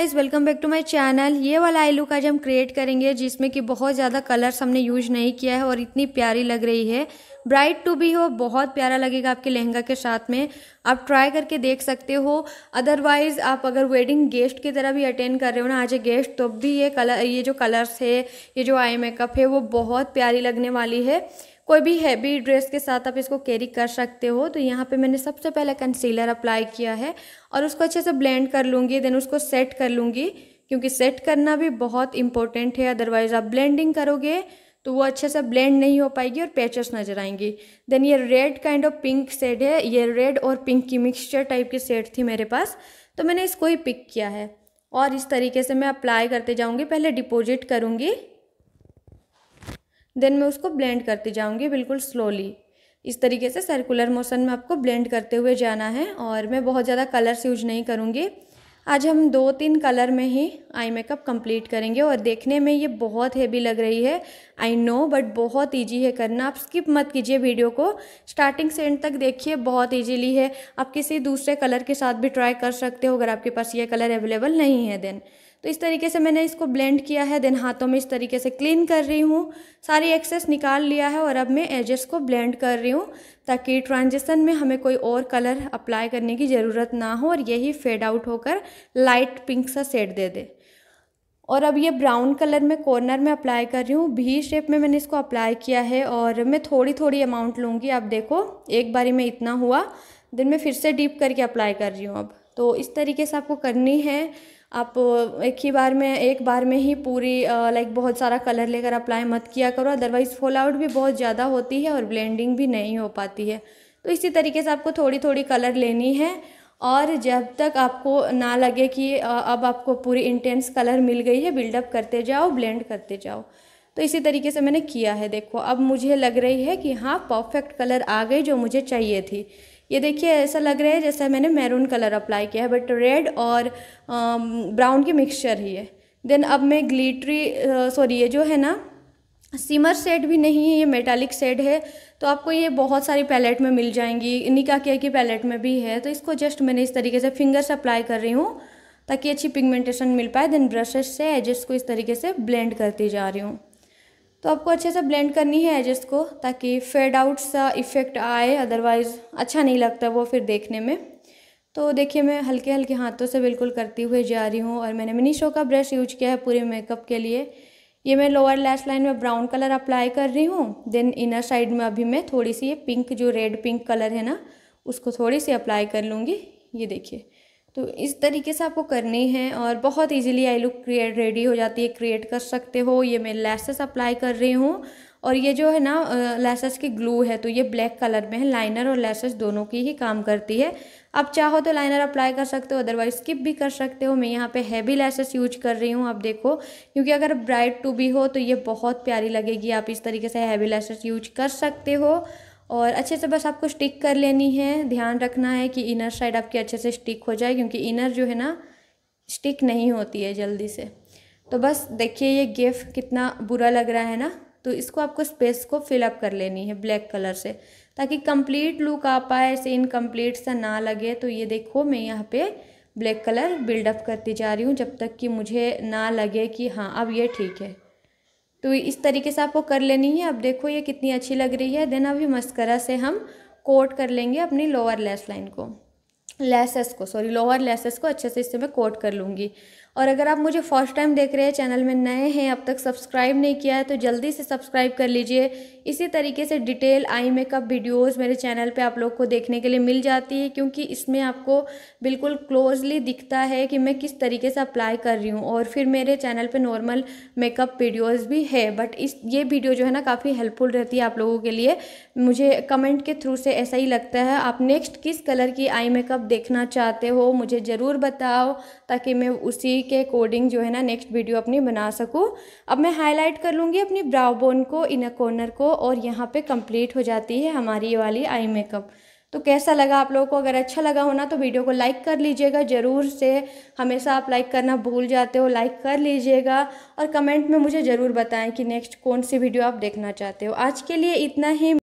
guys welcome back to my channel ये वाला I look आज हम क्रिएट करेंगे जिसमें कि बहुत ज़्यादा कलर्स हमने यूज नहीं किया है और इतनी प्यारी लग रही है ब्राइट टू भी हो बहुत प्यारा लगेगा आपके लहंगा के साथ में आप ट्राई करके देख सकते हो अदरवाइज़ आप अगर वेडिंग गेस्ट की तरह भी अटेंड कर रहे हो ना आज ए गेस्ट तो भी ये कलर ये जो कलर्स है ये जो आई मेकअप है वो बहुत प्यारी लगने वाली है कोई भी हैवी ड्रेस के साथ आप इसको कैरी कर सकते हो तो यहाँ पे मैंने सबसे पहले कंसीलर अप्लाई किया है और उसको अच्छे से ब्लेंड कर लूँगी देन उसको सेट कर लूँगी क्योंकि सेट करना भी बहुत इंपॉर्टेंट है अदरवाइज़ आप ब्लेंडिंग करोगे तो वो अच्छे से ब्लेंड नहीं हो पाएगी और पैचेस नजर आएंगी देन ये red kind of pink set है ये रेड और पिंक की मिक्सचर टाइप की सेट थी मेरे पास तो मैंने इसको ही पिक किया है और इस तरीके से मैं अप्लाई करते जाऊँगी पहले डिपोजिट करूँगी देन मैं उसको ब्लेंड करती जाऊँगी बिल्कुल स्लोली इस तरीके से सर्कुलर मोशन में आपको ब्लेंड करते हुए जाना है और मैं बहुत ज़्यादा कलर्स यूज नहीं करूँगी आज हम दो तीन कलर में ही आई मेकअप कंप्लीट करेंगे और देखने में ये बहुत हैवी लग रही है आई नो बट बहुत इजी है करना आप स्किप मत कीजिए वीडियो को स्टार्टिंग से एंड तक देखिए बहुत इजीली है आप किसी दूसरे कलर के साथ भी ट्राई कर सकते हो अगर आपके पास ये कलर अवेलेबल नहीं है देन तो इस तरीके से मैंने इसको ब्लेंड किया है देन हाथों में इस तरीके से क्लीन कर रही हूँ सारी एक्सेस निकाल लिया है और अब मैं एजेस को ब्लेंड कर रही हूँ ताकि ट्रांजिशन में हमें कोई और कलर अप्लाई करने की ज़रूरत ना हो और यही फेड आउट होकर लाइट पिंक सा सेट दे दे और अब ये ब्राउन कलर में कॉर्नर में अप्लाई कर रही हूँ भी शेप में मैंने इसको अप्लाई किया है और मैं थोड़ी थोड़ी अमाउंट लूँगी अब देखो एक बारी में इतना हुआ देन मैं फिर से डीप करके अप्लाई कर रही हूँ अब तो इस तरीके से आपको करनी है आप एक ही बार में एक बार में ही पूरी लाइक बहुत सारा कलर लेकर अप्लाई मत किया करो अदरवाइज़ फॉल आउट भी बहुत ज़्यादा होती है और ब्लेंडिंग भी नहीं हो पाती है तो इसी तरीके से आपको थोड़ी थोड़ी कलर लेनी है और जब तक आपको ना लगे कि अब आपको पूरी इंटेंस कलर मिल गई है बिल्डअप करते जाओ ब्लेंड करते जाओ तो इसी तरीके से मैंने किया है देखो अब मुझे लग रही है कि हाँ परफेक्ट कलर आ गई जो मुझे चाहिए थी ये देखिए ऐसा लग रहा है जैसे मैंने मैरून कलर अप्लाई किया है बट रेड और ब्राउन की मिक्सचर ही है देन अब मैं ग्लीटरी सॉरी ये जो है ना सिमर सेट भी नहीं है ये मेटालिक सेट है तो आपको ये बहुत सारी पैलेट में मिल जाएंगी निका के की पैलेट में भी है तो इसको जस्ट मैंने इस तरीके से फिंगर से अप्लाई कर रही हूँ ताकि अच्छी पिगमेंटेशन मिल पाए देन ब्रशेस से एजेस को इस तरीके से ब्लेंड करती जा रही हूँ तो आपको अच्छे से ब्लेंड करनी है एजेस को ताकि फेड आउट सा इफ़ेक्ट आए अदरवाइज़ अच्छा नहीं लगता वो फिर देखने में तो देखिए मैं हल्के हल्के हाथों से बिल्कुल करती हुई जा रही हूँ और मैंने मिनी शो का ब्रश यूज किया है पूरे मेकअप के लिए ये मैं लोअर लैश लाइन में ब्राउन कलर अप्लाई कर रही हूँ देन इनर साइड में अभी मैं थोड़ी सी ये पिंक जो रेड पिंक कलर है ना उसको थोड़ी सी अप्लाई कर लूँगी ये देखिए तो इस तरीके से आपको करनी है और बहुत easily eye look create ready हो जाती है क्रिएट कर सकते हो ये मैं लैसेस अप्लाई कर रही हूँ और ये जो है ना लैसेस की ग्लू है तो ये ब्लैक कलर में है लाइनर और लैसेस दोनों की ही काम करती है आप चाहो तो लाइनर अप्लाई कर सकते हो अदरवाइज स्किप भी कर सकते हो मैं यहाँ पे हैवी लैसेस यूज कर रही हूँ आप देखो क्योंकि अगर ब्राइट टू भी हो तो ये बहुत प्यारी लगेगी आप इस तरीके से हैवी लैसेस यूज कर सकते हो और अच्छे से बस आपको स्टिक कर लेनी है ध्यान रखना है कि इनर साइड आपकी अच्छे से स्टिक हो जाए क्योंकि इनर जो है ना स्टिक नहीं होती है जल्दी से तो बस देखिए ये गिफ्ट कितना बुरा लग रहा है ना तो इसको आपको स्पेस को फिलअप कर लेनी है ब्लैक कलर से ताकि कंप्लीट लुक आ पाए ऐसे इनकम्प्लीट सा ना लगे तो ये देखो मैं यहाँ पे ब्लैक कलर बिल्डअप करती जा रही हूँ जब तक कि मुझे ना लगे कि हाँ अब ये ठीक है तो इस तरीके से आपको कर लेनी है अब देखो ये कितनी अच्छी लग रही है देन अभी मस्करा से हम कोट कर लेंगे अपनी लोअर लेस लाइन को लेसेस को सॉरी लोअर लेसेस को अच्छे से इससे मैं कोट कर लूँगी और अगर आप मुझे फर्स्ट टाइम देख रहे हैं चैनल में नए हैं अब तक सब्सक्राइब नहीं किया है तो जल्दी से सब्सक्राइब कर लीजिए इसी तरीके से डिटेल आई मेकअप वीडियोस मेरे चैनल पे आप लोग को देखने के लिए मिल जाती है क्योंकि इसमें आपको बिल्कुल क्लोजली दिखता है कि मैं किस तरीके से अप्लाई कर रही हूँ और फिर मेरे चैनल पर नॉर्मल मेकअप वीडियोज़ भी है बट इस ये वीडियो जो है ना काफ़ी हेल्पफुल रहती है आप लोगों के लिए मुझे कमेंट के थ्रू से ऐसा ही लगता है आप नेक्स्ट किस कलर की आई मेकअप देखना चाहते हो मुझे ज़रूर बताओ ताकि मैं उसी उसी के अकॉर्डिंग जो है ना नेक्स्ट वीडियो अपनी बना सकूँ अब मैं हाईलाइट कर लूँगी अपनी ब्राउ बोन को इन कॉर्नर को और यहाँ पे कंप्लीट हो जाती है हमारी ये वाली आई मेकअप तो कैसा लगा आप लोगों को अगर अच्छा लगा हो ना तो वीडियो को लाइक कर लीजिएगा ज़रूर से हमेशा आप लाइक करना भूल जाते हो लाइक कर लीजिएगा और कमेंट में मुझे ज़रूर बताएं कि नेक्स्ट कौन सी वीडियो आप देखना चाहते हो आज के लिए इतना ही